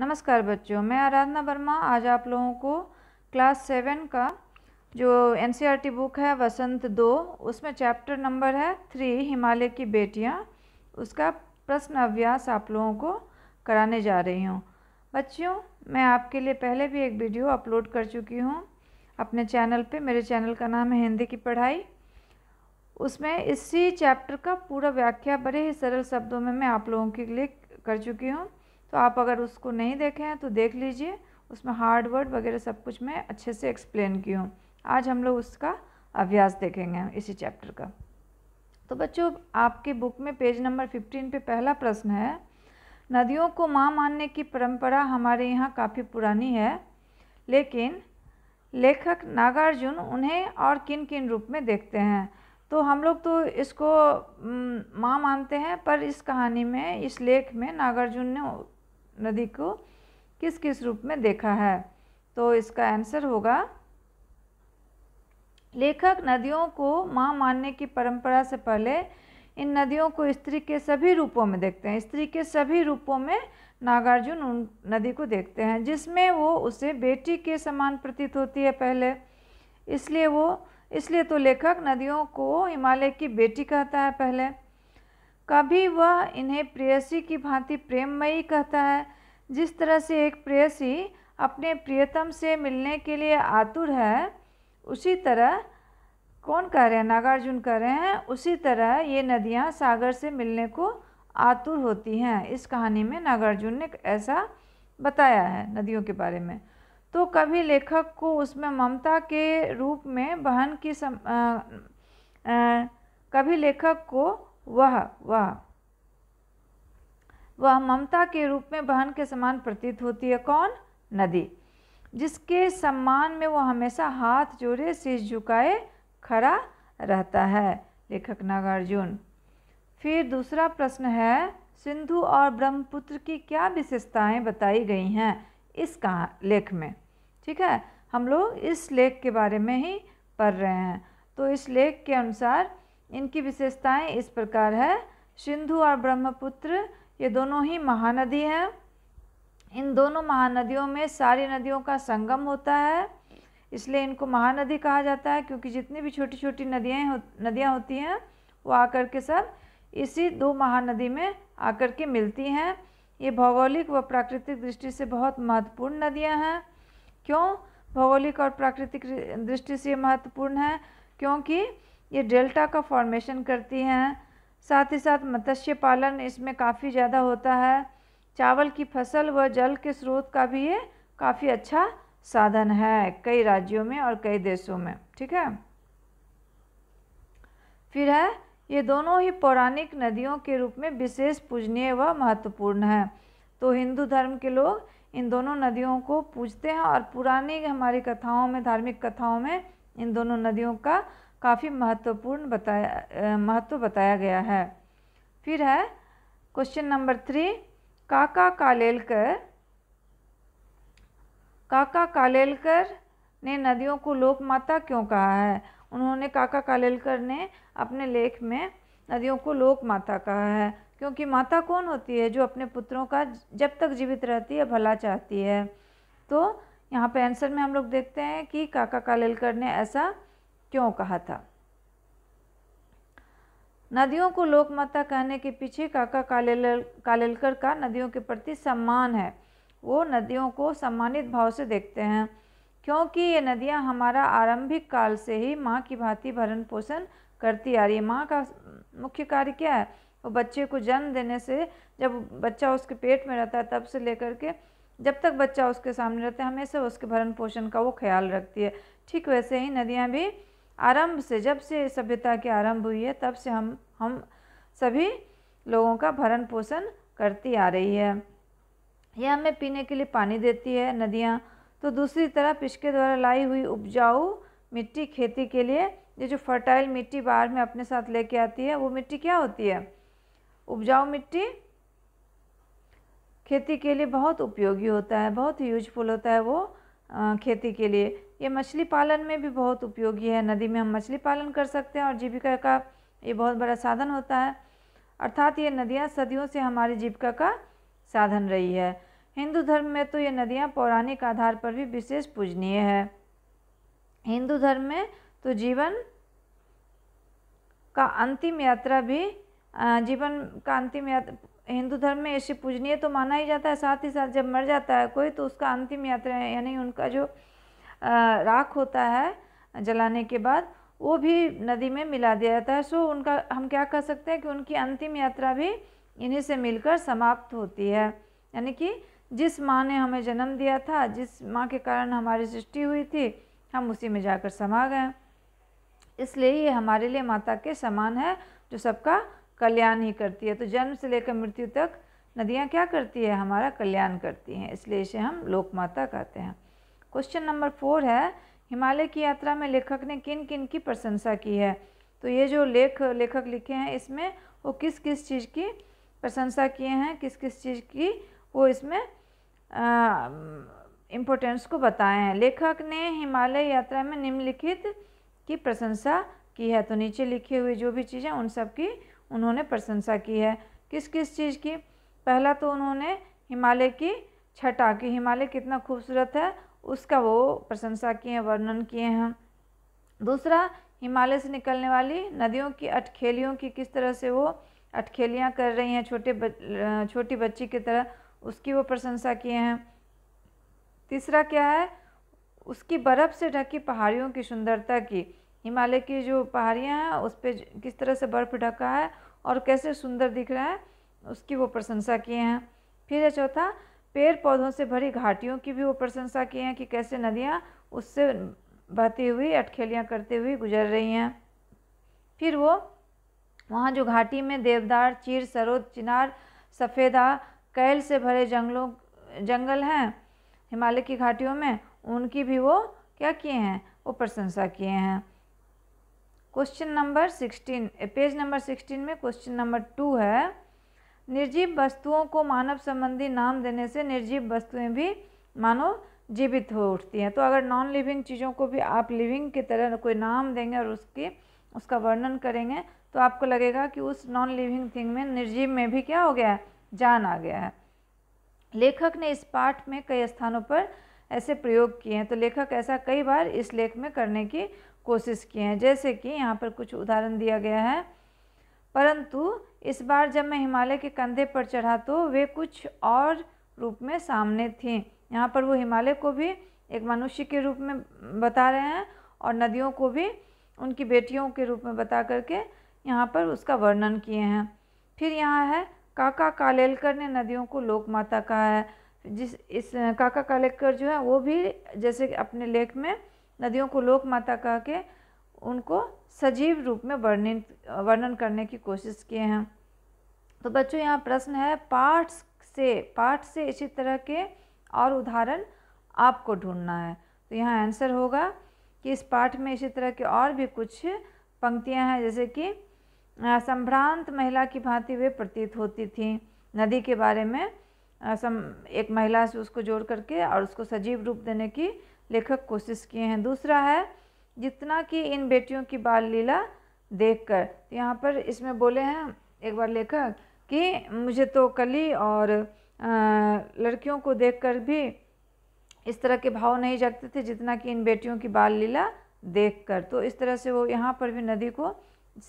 नमस्कार बच्चों मैं आराधना वर्मा आज आप लोगों को क्लास सेवन का जो एन e बुक है वसंत दो उसमें चैप्टर नंबर है थ्री हिमालय की बेटियां उसका प्रश्न अभ्यास आप लोगों को कराने जा रही हूँ बच्चों मैं आपके लिए पहले भी एक वीडियो अपलोड कर चुकी हूँ अपने चैनल पे मेरे चैनल का नाम है हिंदी की पढ़ाई उसमें इसी चैप्टर का पूरा व्याख्या बड़े ही सरल शब्दों में मैं आप लोगों के लिए कर चुकी हूँ तो आप अगर उसको नहीं देखे हैं तो देख लीजिए उसमें हार्ड वर्ड वगैरह सब कुछ मैं अच्छे से एक्सप्लेन की हूँ आज हम लोग उसका अभ्यास देखेंगे इसी चैप्टर का तो बच्चों आपके बुक में पेज नंबर फिफ्टीन पे पहला प्रश्न है नदियों को माँ मानने की परंपरा हमारे यहाँ काफ़ी पुरानी है लेकिन लेखक नागार्जुन उन्हें और किन किन रूप में देखते हैं तो हम लोग तो इसको माँ मानते हैं पर इस कहानी में इस लेख में नागार्जुन ने नदी को किस किस रूप में देखा है तो इसका आंसर होगा लेखक नदियों को माँ मानने की परंपरा से पहले इन नदियों को स्त्री के सभी रूपों में देखते हैं स्त्री के सभी रूपों में नागार्जुन उन नदी को देखते हैं जिसमें वो उसे बेटी के समान प्रतीत होती है पहले इसलिए वो इसलिए तो लेखक नदियों को हिमालय की बेटी कहता है पहले कभी वह इन्हें प्रेयसी की भांति प्रेममयी कहता है जिस तरह से एक प्रेयसी अपने प्रियतम से मिलने के लिए आतुर है उसी तरह कौन कह रहे हैं नागार्जुन कह रहे हैं उसी तरह ये नदियाँ सागर से मिलने को आतुर होती हैं इस कहानी में नागार्जुन ने ऐसा बताया है नदियों के बारे में तो कभी लेखक को उसमें ममता के रूप में बहन की सम, आ, आ, कभी लेखक को वह वह वह ममता के रूप में बहन के समान प्रतीत होती है कौन नदी जिसके सम्मान में वो हमेशा हाथ जोड़े शीश झुकाए खड़ा रहता है लेखक नागार्जुन फिर दूसरा प्रश्न है सिंधु और ब्रह्मपुत्र की क्या विशेषताएं बताई गई हैं इस कहा लेख में ठीक है हम लोग इस लेख के बारे में ही पढ़ रहे हैं तो इस लेख के अनुसार इनकी विशेषताएं इस प्रकार है सिंधु और ब्रह्मपुत्र ये दोनों ही महानदी हैं इन दोनों महानदियों में सारी नदियों का संगम होता है इसलिए इनको महानदी कहा जाता है क्योंकि जितनी भी छोटी छोटी नदियाँ हो नदियाँ होती हैं वो आकर के सब इसी दो महानदी में आकर के मिलती हैं ये भौगोलिक व प्राकृतिक दृष्टि से बहुत महत्वपूर्ण नदियाँ हैं क्यों भौगोलिक और प्राकृतिक दृष्टि से महत्वपूर्ण है क्योंकि ये डेल्टा का फॉर्मेशन करती हैं साथ ही साथ मत्स्य पालन इसमें काफ़ी ज़्यादा होता है चावल की फसल व जल के स्रोत का भी ये काफ़ी अच्छा साधन है कई राज्यों में और कई देशों में ठीक है फिर है ये दोनों ही पौराणिक नदियों के रूप में विशेष पूजनीय व महत्वपूर्ण है तो हिंदू धर्म के लोग इन दोनों नदियों को पूजते हैं और पुरानी हमारी कथाओं में धार्मिक कथाओं में इन दोनों नदियों का काफ़ी महत्वपूर्ण बताया महत्व बताया गया है फिर है क्वेश्चन नंबर थ्री काका कालेलकर काका कालेलकर ने नदियों को लोकमाता क्यों कहा है उन्होंने काका कालेलकर ने अपने लेख में नदियों को लोक माता कहा है क्योंकि माता कौन होती है जो अपने पुत्रों का जब तक जीवित रहती है भला चाहती है तो यहाँ पे आंसर में हम लोग देखते हैं कि काका कालेलकर ने ऐसा क्यों कहा था नदियों को लोकमाता कहने के पीछे काका कालेल कालेलकर का नदियों के प्रति सम्मान है वो नदियों को सम्मानित भाव से देखते हैं क्योंकि ये नदियाँ हमारा आरंभिक काल से ही माँ की भांति भरण पोषण करती आ रही है माँ का मुख्य कार्य क्या है वो बच्चे को जन्म देने से जब बच्चा उसके पेट में रहता है तब से लेकर के जब तक बच्चा उसके सामने रहता है हमेशा उसके भरण पोषण का वो ख्याल रखती है ठीक वैसे ही नदियाँ भी आरंभ से जब से सभ्यता की आरंभ हुई है तब से हम हम सभी लोगों का भरण पोषण करती आ रही है यह हमें पीने के लिए पानी देती है नदियाँ तो दूसरी तरफ इसके द्वारा लाई हुई उपजाऊ मिट्टी खेती के लिए ये जो फर्टाइल मिट्टी बाहर में अपने साथ लेके आती है वो मिट्टी क्या होती है उपजाऊ मिट्टी खेती के लिए बहुत उपयोगी होता है बहुत यूजफुल होता है वो खेती के लिए ये मछली पालन में भी बहुत उपयोगी है नदी में हम मछली पालन कर सकते हैं और जीविका का ये बहुत बड़ा साधन होता है अर्थात ये नदियाँ सदियों से हमारी जीविका का साधन रही है हिंदू धर्म में तो ये नदियाँ पौराणिक आधार पर भी विशेष पूजनीय है हिंदू धर्म में तो जीवन का अंतिम यात्रा भी जीवन का अंतिम यात्रा हिंदू धर्म में ऐसी पूजनीय तो माना ही जाता है साथ ही साथ जब मर जाता है कोई तो उसका अंतिम यात्रा यानी उनका जो राख होता है जलाने के बाद वो भी नदी में मिला दिया जाता है सो उनका हम क्या कह सकते हैं कि उनकी अंतिम यात्रा भी इन्हीं से मिलकर समाप्त होती है यानी कि जिस माँ ने हमें जन्म दिया था जिस माँ के कारण हमारी सृष्टि हुई थी हम उसी में जाकर समा गए इसलिए ये हमारे लिए माता के समान है जो सबका कल्याण ही करती है तो जन्म से लेकर मृत्यु तक नदियाँ क्या करती है हमारा कल्याण करती हैं इसलिए इसे हम लोक माता कहते हैं क्वेश्चन नंबर फोर है हिमालय की यात्रा में लेखक ने किन किन की प्रशंसा की है तो ये जो लेख लेखक लिखे हैं इसमें वो किस किस चीज़ की प्रशंसा किए हैं किस किस चीज़ की वो इसमें इम्पोर्टेंस को बताए हैं लेखक ने हिमालय यात्रा में निम्नलिखित की प्रशंसा की है तो नीचे लिखी हुई जो भी चीज़ें उन सब की उन्होंने प्रशंसा की है किस किस चीज़ की पहला तो उन्होंने हिमालय की छटा कि हिमालय कितना खूबसूरत है उसका वो प्रशंसा किए हैं वर्णन किए हैं दूसरा हिमालय से निकलने वाली नदियों की अटखेलियों की किस तरह से वो अटखेलियाँ कर रही हैं छोटे छोटी बच्ची की तरह उसकी वो प्रशंसा किए हैं तीसरा क्या है उसकी बर्फ़ से ढकी पहाड़ियों की सुंदरता की हिमालय की जो पहाड़ियाँ हैं उस पर किस तरह से बर्फ़ ढका है और कैसे सुंदर दिख रहा है उसकी वो प्रशंसा किए हैं फिर है चौथा पेड़ पौधों से भरी घाटियों की भी वो प्रशंसा किए हैं कि कैसे नदियाँ उससे बहती हुई अटखेलियाँ करते हुए गुजर रही हैं फिर वो वहाँ जो घाटी में देवदार चीर सरोद चिनार सफ़ेदा कैल से भरे जंगलों जंगल हैं हिमालय की घाटियों में उनकी भी वो क्या किए हैं वो प्रशंसा किए हैं question number sixteen page number sixteen में क्वेश्चन नंबर टू है निर्जीव वस्तुओं को मानव संबंधी नाम देने से निर्जीव वस्तुएं भी मानो जीवित हो उठती हैं तो अगर नॉन लिविंग चीज़ों को भी आप लिविंग की तरह कोई नाम देंगे और उसकी उसका वर्णन करेंगे तो आपको लगेगा कि उस नॉन लिविंग थिंग में निर्जीव में भी क्या हो गया है जान आ गया है लेखक ने इस पाठ में कई स्थानों पर ऐसे प्रयोग किए हैं तो लेखक ऐसा कई बार इस लेख में करने की कोशिश किए हैं जैसे कि यहाँ पर कुछ उदाहरण दिया गया है परंतु इस बार जब मैं हिमालय के कंधे पर चढ़ा तो वे कुछ और रूप में सामने थी यहाँ पर वो हिमालय को भी एक मनुष्य के रूप में बता रहे हैं और नदियों को भी उनकी बेटियों के रूप में बता करके यहाँ पर उसका वर्णन किए हैं फिर यहाँ है काका कालेलकर ने नदियों को लोक माता कहा है जिस इस काका कालेलकर जो है वो भी जैसे अपने लेख में नदियों को लोक माता कह के उनको सजीव रूप में वर्णित वर्णन करने की कोशिश किए हैं तो बच्चों यहाँ प्रश्न है पाठ से पाठ से इसी तरह के और उदाहरण आपको ढूंढना है तो यहाँ आंसर होगा कि इस पाठ में इसी तरह के और भी कुछ पंक्तियाँ हैं जैसे कि संभ्रांत महिला की भांति वे प्रतीत होती थी नदी के बारे में सम एक महिला से उसको जोड़ करके और उसको सजीव रूप देने की लेखक कोशिश किए हैं दूसरा है जितना कि इन बेटियों की बाल लीला देख कर तो यहाँ पर इसमें बोले हैं एक बार लेखक कि मुझे तो कली और लड़कियों को देखकर भी इस तरह के भाव नहीं जगते थे जितना कि इन बेटियों की बाल लीला देख कर तो इस तरह से वो यहाँ पर भी नदी को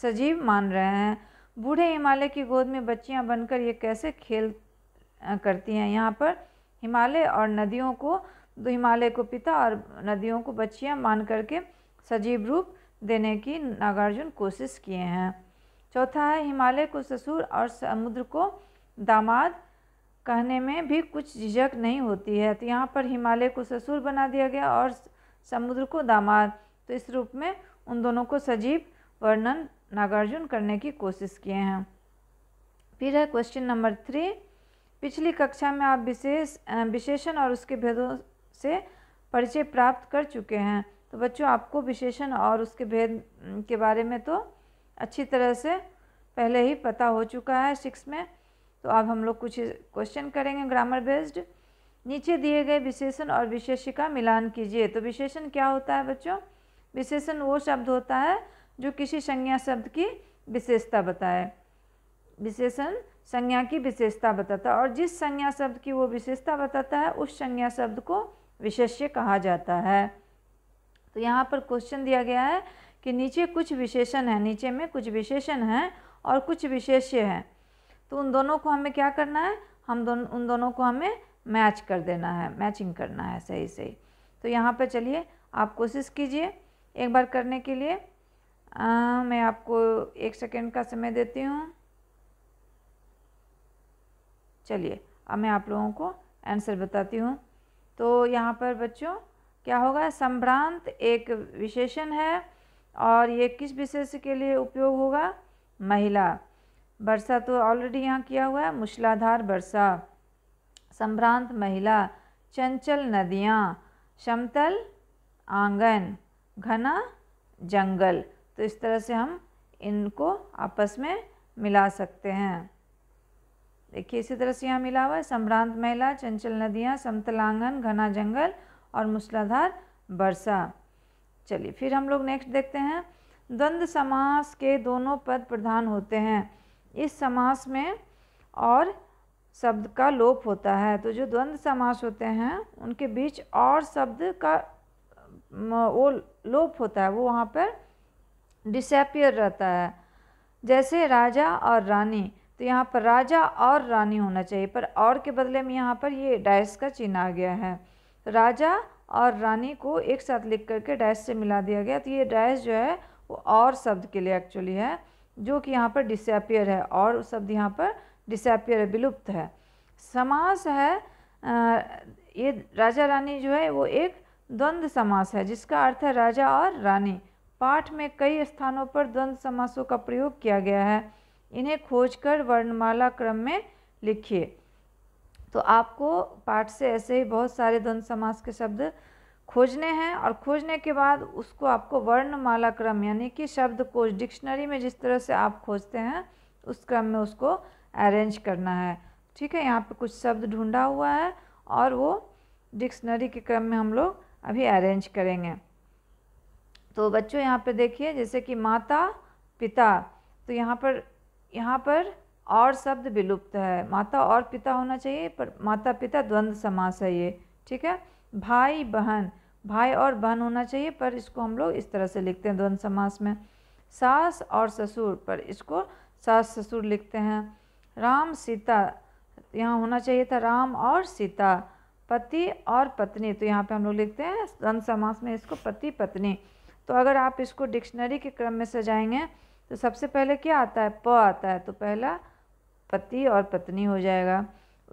सजीव मान रहे हैं बूढ़े हिमालय की गोद में बच्चियाँ बनकर ये कैसे खेल करती हैं यहाँ पर हिमालय और नदियों को हिमालय को पिता और नदियों को बच्चिया मान करके सजीव रूप देने की नागार्जुन कोशिश किए हैं चौथा है हिमालय को ससुर और समुद्र को दामाद कहने में भी कुछ झिझक नहीं होती है तो यहाँ पर हिमालय को ससुर बना दिया गया और समुद्र को दामाद तो इस रूप में उन दोनों को सजीव वर्णन नागार्जुन करने की कोशिश किए हैं फिर है क्वेश्चन नंबर थ्री पिछली कक्षा में आप विशेष विशेषण और उसके भेदों से परिचय प्राप्त कर चुके हैं तो बच्चों आपको विशेषण और उसके भेद के बारे में तो अच्छी तरह से पहले ही पता हो चुका है सिक्स में तो अब हम लोग कुछ क्वेश्चन करेंगे ग्रामर बेस्ड नीचे दिए गए विशेषण और विशेष्य का मिलान कीजिए तो विशेषण क्या होता है बच्चों विशेषण वो शब्द होता है जो किसी संज्ञा शब्द की विशेषता बताए विशेषण संज्ञा की विशेषता बताता है और जिस संज्ञा शब्द की वो विशेषता बताता है उस संज्ञा शब्द को विशेष्य कहा जाता है तो यहाँ पर क्वेश्चन दिया गया है कि नीचे कुछ विशेषण है नीचे में कुछ विशेषण है और कुछ विशेष्य है तो उन दोनों को हमें क्या करना है हम दोनों उन दोनों को हमें मैच कर देना है मैचिंग करना है सही सही तो यहाँ पर चलिए आप कोशिश कीजिए एक बार करने के लिए आ, मैं आपको एक सेकेंड का समय देती हूँ चलिए अब मैं आप लोगों को आंसर बताती हूँ तो यहाँ पर बच्चों क्या होगा संभ्रांत एक विशेषण है और ये किस विशेष के लिए उपयोग होगा महिला वर्षा तो ऑलरेडी यहाँ किया हुआ है मूसलाधार वर्षा संभ्रांत महिला चंचल नदियाँ समतल आंगन घना जंगल तो इस तरह से हम इनको आपस में मिला सकते हैं देखिए इसी तरह से यहाँ मिला हुआ है संभ्रांत महिला चंचल नदियाँ समतलांगन घना जंगल और मूसलाधार वर्षा चलिए फिर हम लोग नेक्स्ट देखते हैं द्वंद्व समास के दोनों पद प्रधान होते हैं इस समास में और शब्द का लोप होता है तो जो द्वंद्व समास होते हैं उनके बीच और शब्द का वो लोप होता है वो वहाँ पर डिसपियर रहता है जैसे राजा और रानी तो यहाँ पर राजा और रानी होना चाहिए पर और के बदले में यहाँ पर ये डैश का चिन्ह आ गया है राजा और रानी को एक साथ लिख करके डैश से मिला दिया गया तो ये डैश जो है वो और शब्द के लिए एक्चुअली है जो कि यहाँ पर डिसपियर है और शब्द यहाँ पर डिसपियर है विलुप्त है समास है ये राजा रानी जो है वो एक द्वंद्व समास है जिसका अर्थ है राजा और रानी पाठ में कई स्थानों पर द्वंद्व समासों का प्रयोग किया गया है इन्हें खोजकर वर्णमाला क्रम में लिखिए तो आपको पाठ से ऐसे ही बहुत सारे द्वंद समास के शब्द खोजने हैं और खोजने के बाद उसको आपको वर्णमाला क्रम यानी कि शब्द कोश डिक्शनरी में जिस तरह से आप खोजते हैं उस क्रम में उसको अरेंज करना है ठीक है यहाँ पे कुछ शब्द ढूंढा हुआ है और वो डिक्शनरी के क्रम में हम लोग अभी अरेंज करेंगे तो बच्चों यहाँ पे देखिए जैसे कि माता पिता तो यहाँ पर यहाँ पर और शब्द विलुप्त है माता और पिता होना चाहिए पर माता पिता द्वंद्व समास है ये ठीक है भाई बहन भाई और बहन होना चाहिए पर इसको हम लोग इस तरह से लिखते हैं द्वंद्व समास में सास और ससुर पर इसको सास ससुर लिखते हैं राम सीता यहाँ होना चाहिए था राम और सीता पति और पत्नी तो यहाँ पे हम लोग लिखते हैं द्वंद्व समास में इसको पति पत्नी तो अगर आप इसको डिक्शनरी के क्रम में सजाएंगे तो सबसे पहले क्या आता है प आता है तो पहला पति और पत्नी हो जाएगा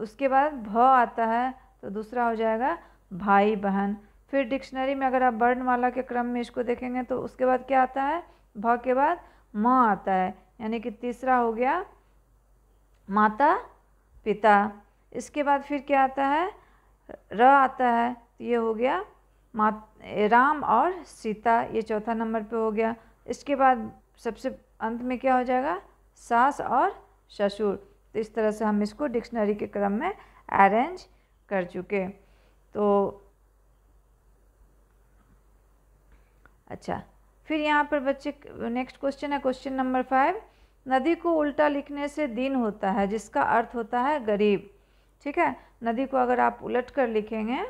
उसके बाद भ आता है तो दूसरा हो जाएगा भाई बहन फिर डिक्शनरी में अगर आप वर्णमाला के क्रम में इसको देखेंगे तो उसके बाद क्या आता है भ के बाद म आता है यानी कि तीसरा हो गया माता पिता इसके बाद फिर क्या आता है र आता है तो ये हो गया मा राम और सीता ये चौथा नंबर पे हो गया इसके बाद सबसे अंत में क्या हो जाएगा सास और ससुर तो इस तरह से हम इसको डिक्शनरी के क्रम में अरेंज कर चुके तो अच्छा फिर यहाँ पर बच्चे नेक्स्ट क्वेश्चन है क्वेश्चन नंबर फाइव नदी को उल्टा लिखने से दीन होता है जिसका अर्थ होता है गरीब ठीक है नदी को अगर आप उलट कर लिखेंगे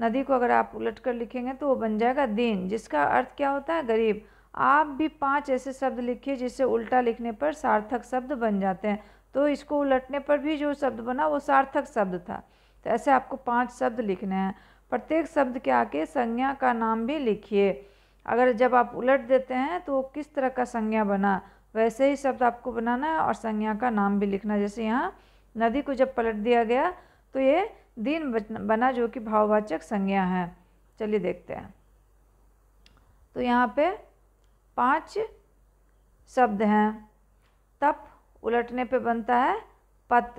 नदी को अगर आप उलट कर लिखेंगे तो वो बन जाएगा दीन जिसका अर्थ क्या होता है गरीब आप भी पांच ऐसे शब्द लिखिए जिससे उल्टा लिखने पर सार्थक शब्द बन जाते हैं तो इसको उलटने पर भी जो शब्द बना वो सार्थक शब्द था तो ऐसे आपको पांच शब्द लिखने हैं प्रत्येक शब्द के आके संज्ञा का नाम भी लिखिए अगर जब आप उलट देते हैं तो किस तरह का संज्ञा बना वैसे ही शब्द आपको बनाना है और संज्ञा का नाम भी लिखना जैसे यहाँ नदी को जब पलट दिया गया तो ये दिन बना जो कि भाववाचक संज्ञा है चलिए देखते हैं तो यहाँ पे पांच शब्द हैं तप उलटने पे बनता है पत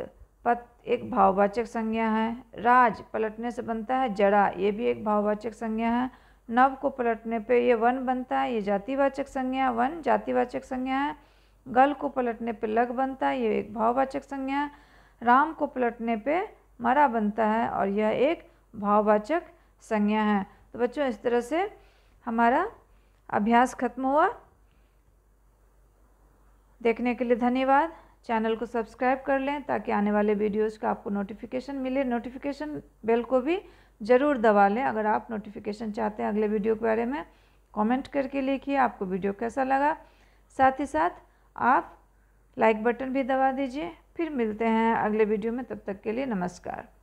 पत एक भाववाचक संज्ञा है राज पलटने से बनता है जड़ा ये भी एक भाववाचक संज्ञा है नव को पलटने पे ये वन बनता है ये जातिवाचक संज्ञा वन जातिवाचक संज्ञा है गल को पलटने पे लग बनता है ये एक भाववाचक संज्ञा है राम को पलटने पे मरा बनता है और यह एक भाववाचक संज्ञा है तो बच्चों इस तरह से हमारा अभ्यास खत्म हुआ देखने के लिए धन्यवाद चैनल को सब्सक्राइब कर लें ताकि आने वाले वीडियोज़ का आपको नोटिफिकेशन मिले नोटिफिकेशन बेल को भी ज़रूर दबा लें अगर आप नोटिफिकेशन चाहते हैं अगले वीडियो के बारे में कमेंट करके लिखिए आपको वीडियो कैसा लगा साथ ही साथ आप लाइक बटन भी दबा दीजिए फिर मिलते हैं अगले वीडियो में तब तक के लिए नमस्कार